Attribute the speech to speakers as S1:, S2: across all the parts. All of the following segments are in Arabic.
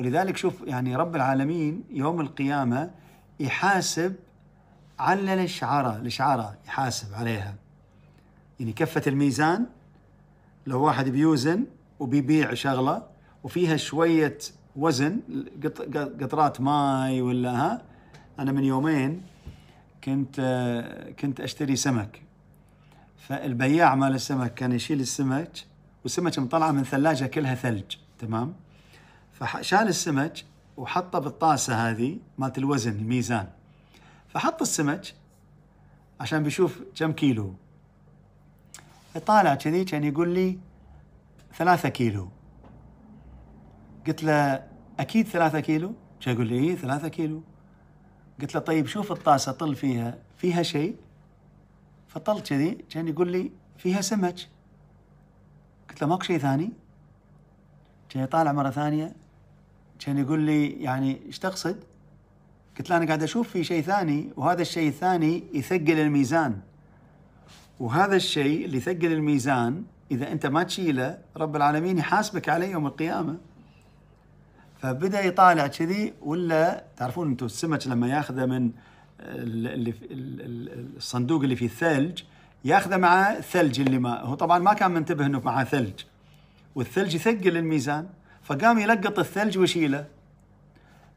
S1: ولذلك شوف يعني رب العالمين يوم القيامة يحاسب على الإشعارة الإشعارة يحاسب عليها يعني كفة الميزان لو واحد بيوزن وبيبيع شغلة وفيها شوية وزن قطرات ماي ولا ها أنا من يومين كنت كنت أشتري سمك فالبياع مال السمك كان يشيل السمك والسمك مطلعة من ثلاجة كلها ثلج تمام فشال السمك وحطه بالطاسه هذه مالت الوزن الميزان فحط السمك عشان بيشوف كم كيلو طالع كذي كان يقول لي ثلاثة كيلو قلت له أكيد ثلاثة كيلو كان يقول لي إيه ثلاثة كيلو قلت له طيب شوف الطاسة طل فيها فيها شيء فطل كذي كان يقول لي فيها سمك قلت له ماكو شيء ثاني كان يطالع مرة ثانية كان يقول لي يعني ايش تقصد؟ قلت له انا قاعد اشوف في شيء ثاني وهذا الشيء الثاني يثقل الميزان وهذا الشيء اللي يثقل الميزان اذا انت ما تشيله رب العالمين يحاسبك عليه يوم القيامه فبدا يطالع كذي ولا تعرفون انتم السمك لما ياخذه من اللي الصندوق اللي فيه الثلج ياخذه مع الثلج اللي ما هو طبعا ما كان منتبه انه معاه ثلج والثلج يثقل الميزان فقام يلقط الثلج ويشيله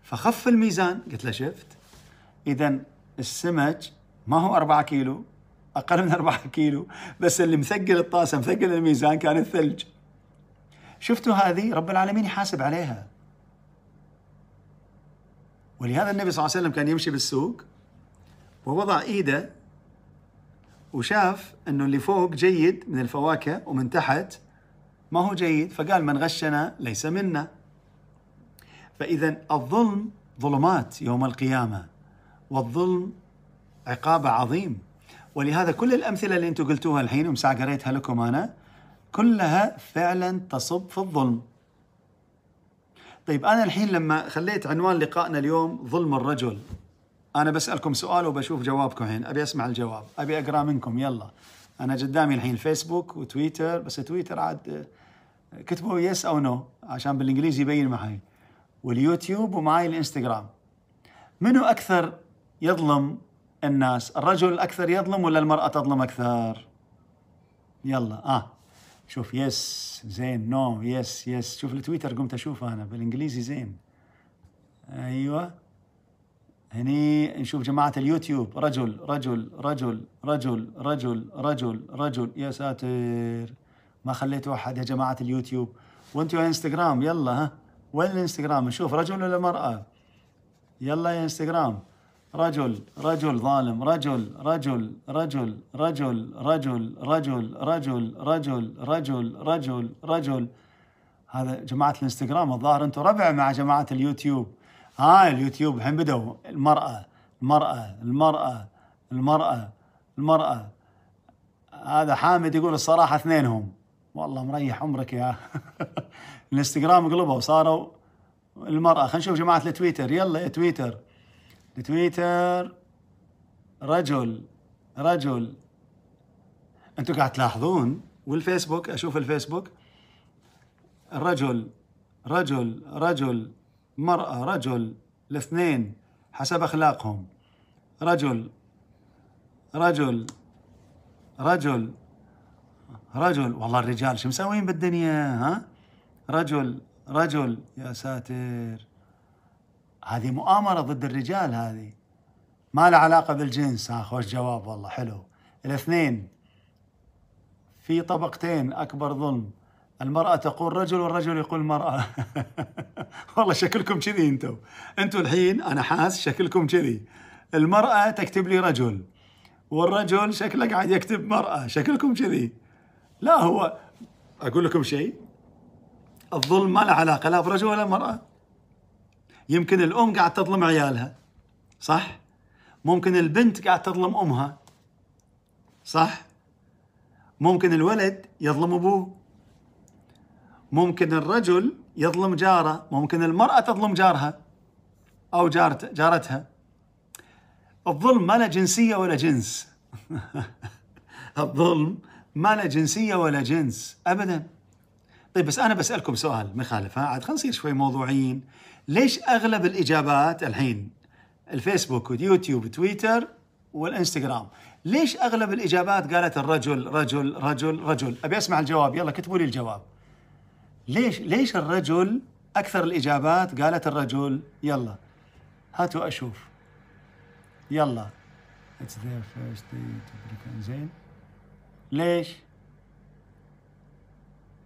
S1: فخف الميزان قلت له شفت اذا السمك ما هو 4 كيلو اقل من 4 كيلو بس اللي مثقل الطاسه مثقل الميزان كان الثلج شفتوا هذه رب العالمين يحاسب عليها ولهذا النبي صلى الله عليه وسلم كان يمشي بالسوق ووضع ايده وشاف انه اللي فوق جيد من الفواكه ومن تحت ما هو جيد فقال من غشنا ليس منا فإذا الظلم ظلمات يوم القيامة والظلم عقاب عظيم ولهذا كل الأمثلة اللي أنتم قلتوها الحين ومساعة قريتها لكم أنا كلها فعلا تصب في الظلم طيب أنا الحين لما خليت عنوان لقائنا اليوم ظلم الرجل أنا بسألكم سؤال وبشوف جوابكم الحين أبي أسمع الجواب أبي أقرأ منكم يلا انا قدامي الحين فيسبوك وتويتر بس تويتر عاد كتبوا يس او نو عشان بالانجليزي يبين معي واليوتيوب ومعي الانستغرام منو اكثر يظلم الناس الرجل اكثر يظلم ولا المراه تظلم اكثر يلا اه شوف يس زين نو يس يس شوف التويتر قمت اشوفه انا بالانجليزي زين ايوه هني نشوف جماعة اليوتيوب رجل رجل رجل رجل رجل رجل رجل يا ساتر ما خليتوا أحد يا جماعة اليوتيوب وانتوا يا انستغرام يلا ها وين الانستغرام نشوف رجل ولا مرأة يلا يا انستغرام رجل رجل ظالم رجل رجل رجل رجل رجل رجل رجل رجل رجل رجل رجل هذا جماعة الانستغرام الظاهر انتم ربع مع جماعة اليوتيوب ها اليوتيوب الحين بدوا المرأة المرأة المرأة المرأة المرأة هذا حامد يقول الصراحة اثنينهم والله مريح عمرك يا الانستغرام قلبوا صاروا المرأة خلينا نشوف جماعة التويتر يلا يا تويتر تويتر رجل رجل انتم قاعد تلاحظون والفيسبوك اشوف الفيسبوك الرجل رجل رجل مرأة رجل الاثنين حسب أخلاقهم رجل رجل رجل رجل والله الرجال شو مسوين بالدنيا ها رجل رجل يا ساتر هذه مؤامرة ضد الرجال هذه ما له علاقة بالجنس ها خوش جواب والله حلو الاثنين في طبقتين أكبر ظلم المرأة تقول رجل والرجل يقول مرأة والله شكلكم كذي انتم انتم الحين انا حاس شكلكم كذي المرأة تكتب لي رجل والرجل شكله قاعد يكتب مرأة شكلكم كذي لا هو اقول لكم شيء الظلم ما له علاقة لا برجل ولا مرأة يمكن الام قاعد تظلم عيالها صح ممكن البنت قاعد تظلم امها صح ممكن الولد يظلم ابوه ممكن الرجل يظلم جاره ممكن المرأة تظلم جارها أو جارت جارتها الظلم ما له جنسية ولا جنس الظلم ما له جنسية ولا جنس أبدا طيب بس أنا بسألكم سؤال مخالف ها عاد خلينا نصير شوي موضوعيين ليش أغلب الإجابات الحين الفيسبوك واليوتيوب وتويتر والانستغرام ليش أغلب الإجابات قالت الرجل رجل رجل رجل أبي أسمع الجواب يلا كتبوا لي الجواب ليش ليش الرجل اكثر الاجابات قالت الرجل يلا هاتوا اشوف يلا اتس ذير فيرست ديت زين ليش؟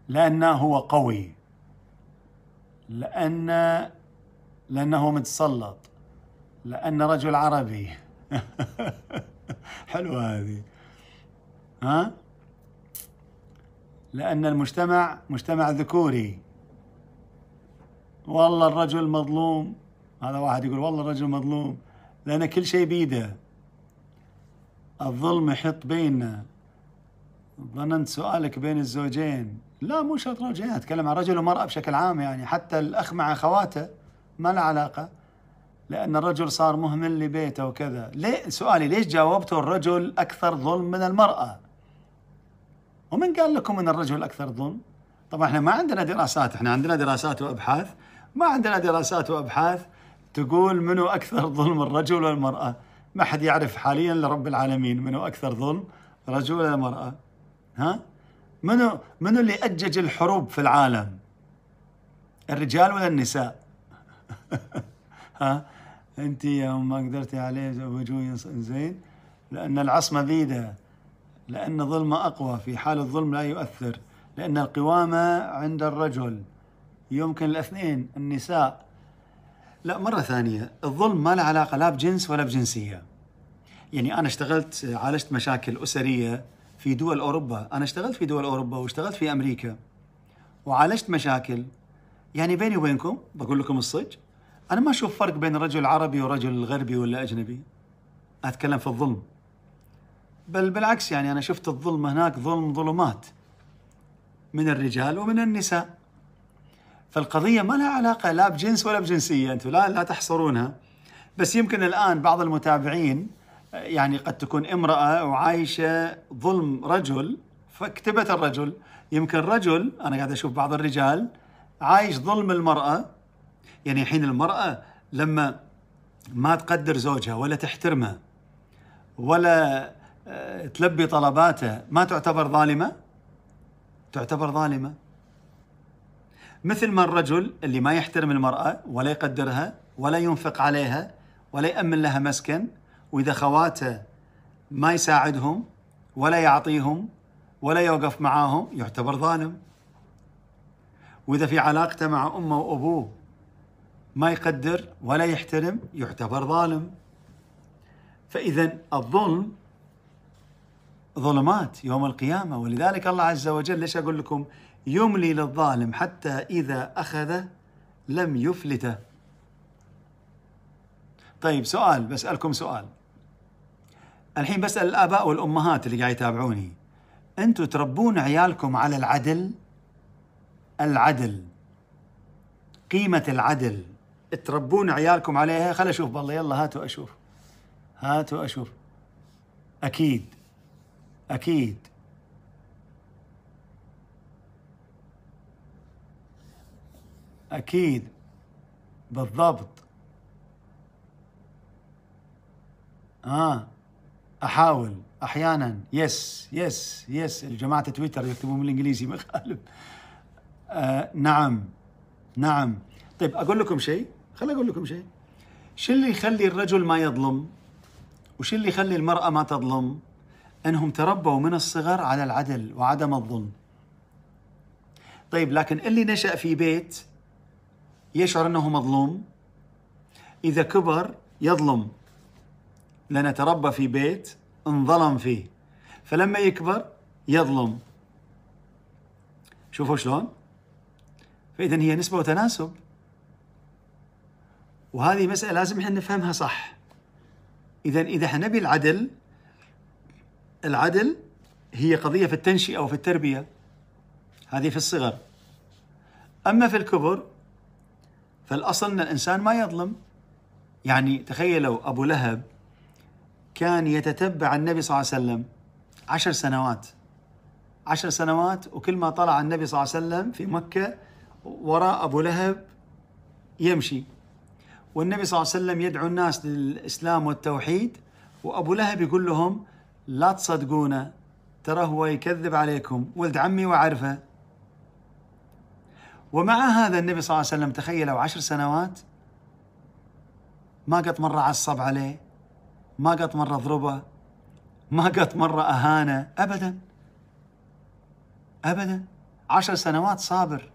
S1: لأنه هو قوي لأن لأنه متسلط لأن رجل عربي حلوة هذه ها؟ لأن المجتمع مجتمع ذكوري والله الرجل مظلوم هذا واحد يقول والله الرجل مظلوم لأن كل شيء بيده الظلم يحط بيننا ظننت سؤالك بين الزوجين لا مو شرط زوجين أتكلم عن رجل ومرأة بشكل عام يعني حتى الأخ مع أخواته ما له علاقة لأن الرجل صار مهمل لبيته وكذا ليه سؤالي ليش جاوبته الرجل أكثر ظلم من المرأة ومن قال لكم ان الرجل اكثر ظلم؟ طبعا احنا ما عندنا دراسات، احنا عندنا دراسات وابحاث، ما عندنا دراسات وابحاث تقول منو اكثر ظلم الرجل والمراه، ما حد يعرف حاليا لرب العالمين منو اكثر ظلم رجل ولا مراه؟ ها؟ منو منو اللي اجج الحروب في العالم؟ الرجال ولا النساء؟ ها؟ انت يوم ما قدرتي عليه زوجوه زين لان العصمه بيده لأن الظلم أقوى في حال الظلم لا يؤثر لأن القوامة عند الرجل يمكن الاثنين النساء لا مرة ثانية الظلم ما له علاقة لا بجنس ولا بجنسية يعني أنا اشتغلت عالجت مشاكل أسرية في دول أوروبا أنا اشتغلت في دول أوروبا واشتغلت في أمريكا وعالجت مشاكل يعني بيني وبينكم بقول لكم الصج أنا ما أشوف فرق بين رجل عربي ورجل غربي ولا أجنبي أتكلم في الظلم بل بالعكس يعني أنا شفت الظلم هناك ظلم ظلمات من الرجال ومن النساء فالقضية ما لها علاقة لا بجنس ولا بجنسية أنتم لا, لا تحصرونها بس يمكن الآن بعض المتابعين يعني قد تكون امرأة وعايشة ظلم رجل فكتبت الرجل يمكن رجل أنا قاعد أشوف بعض الرجال عايش ظلم المرأة يعني حين المرأة لما ما تقدر زوجها ولا تحترمه ولا آه، تلبي طلباته ما تعتبر ظالمة؟ تعتبر ظالمة مثل ما الرجل اللي ما يحترم المرأة ولا يقدرها ولا ينفق عليها ولا يأمن لها مسكن وإذا خواته ما يساعدهم ولا يعطيهم ولا يوقف معاهم يعتبر ظالم وإذا في علاقته مع أمه وأبوه ما يقدر ولا يحترم يعتبر ظالم فإذا الظلم ظلمات يوم القيامة ولذلك الله عز وجل ليش أقول لكم يملي للظالم حتى إذا أخذ لم يفلته طيب سؤال بسألكم سؤال الحين بسأل الآباء والأمهات اللي قاعد يتابعوني أنتوا تربون عيالكم على العدل العدل قيمة العدل تربون عيالكم عليها خل أشوف بالله يلا هاتوا أشوف هاتوا أشوف أكيد أكيد أكيد بالضبط آه أحاول أحيانا يس يس يس جماعة تويتر يكتبون بالإنجليزي ما يخالف آه نعم نعم طيب أقول لكم شيء خليني أقول لكم شيء شو اللي يخلي الرجل ما يظلم وش اللي يخلي المرأة ما تظلم أنهم تربوا من الصغر على العدل وعدم الظلم طيب لكن اللي نشأ في بيت يشعر أنه مظلوم إذا كبر يظلم لأنه تربى في بيت انظلم فيه فلما يكبر يظلم شوفوا شلون فإذا هي نسبة وتناسب وهذه مسألة لازم احنا نفهمها صح إذا إذا حنبي العدل العدل هي قضية في التنشئة وفي التربية هذه في الصغر أما في الكبر فالأصل أن الإنسان ما يظلم يعني تخيلوا أبو لهب كان يتتبع النبي صلى الله عليه وسلم عشر سنوات عشر سنوات وكل ما طلع النبي صلى الله عليه وسلم في مكة وراء أبو لهب يمشي والنبي صلى الله عليه وسلم يدعو الناس للإسلام والتوحيد وأبو لهب يقول لهم لا تصدقونه ترى هو يكذب عليكم ولد عمي وعرفه ومع هذا النبي صلى الله عليه وسلم تخيلوا عشر سنوات ما قد مرة عصب عليه ما قد مرة ضربه ما قد مرة أهانه أبدا أبدا عشر سنوات صابر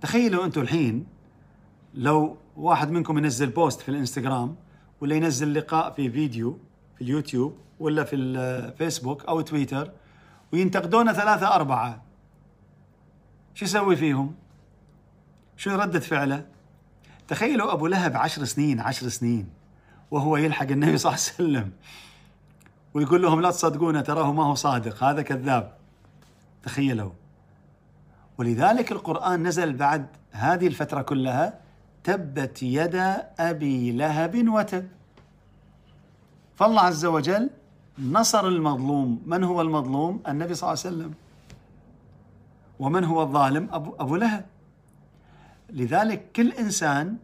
S1: تخيلوا أنتم الحين لو واحد منكم ينزل بوست في الانستغرام ولا ينزل لقاء في فيديو في اليوتيوب ولا في الفيسبوك او تويتر وينتقدونا ثلاثه اربعه شو يسوي فيهم؟ شو ردة فعله؟ تخيلوا ابو لهب عشر سنين عشر سنين وهو يلحق النبي صلى الله عليه وسلم ويقول لهم لا تصدقونه تراه ما هو صادق هذا كذاب تخيلوا ولذلك القرآن نزل بعد هذه الفترة كلها تبت يدا أبي لهب وتب فالله عز وجل نصر المظلوم من هو المظلوم النبي صلى الله عليه وسلم ومن هو الظالم أبو, أبو لهب لذلك كل إنسان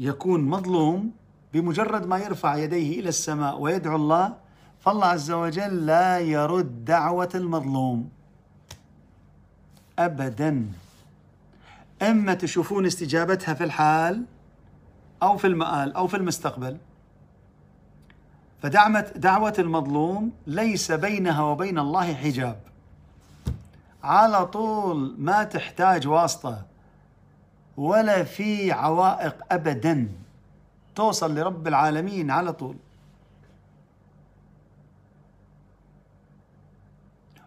S1: يكون مظلوم بمجرد ما يرفع يديه إلى السماء ويدعو الله فالله عز وجل لا يرد دعوة المظلوم أبدا إما تشوفون استجابتها في الحال أو في المآل أو في المستقبل فدعمت دعوة المظلوم ليس بينها وبين الله حجاب على طول ما تحتاج واسطة ولا في عوائق أبدا توصل لرب العالمين على طول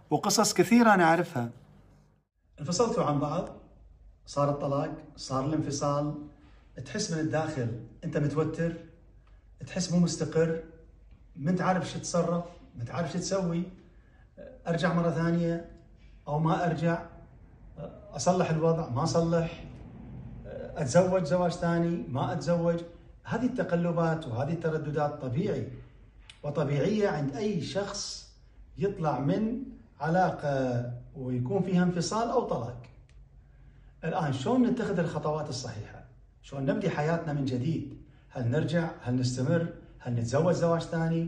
S1: وقصص كثيرة أنا أعرفها انفصلتوا عن بعض صار الطلاق صار الانفصال تحس من الداخل أنت متوتر تحس مو مستقر ما انت عارف شو تتصرف ما انت عارف شو تسوي ارجع مره ثانيه او ما ارجع اصلح الوضع ما اصلح اتزوج زواج ثاني ما اتزوج هذه التقلبات وهذه الترددات طبيعي وطبيعيه عند اي شخص يطلع من علاقه ويكون فيها انفصال او طلاق الان شلون نتخذ الخطوات الصحيحه شلون نبدي حياتنا من جديد هل نرجع هل نستمر هل نتزوج زواج ثاني؟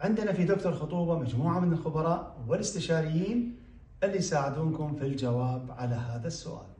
S1: عندنا في دكتور خطوبة مجموعة من الخبراء والاستشاريين اللي يساعدونكم في الجواب على هذا السؤال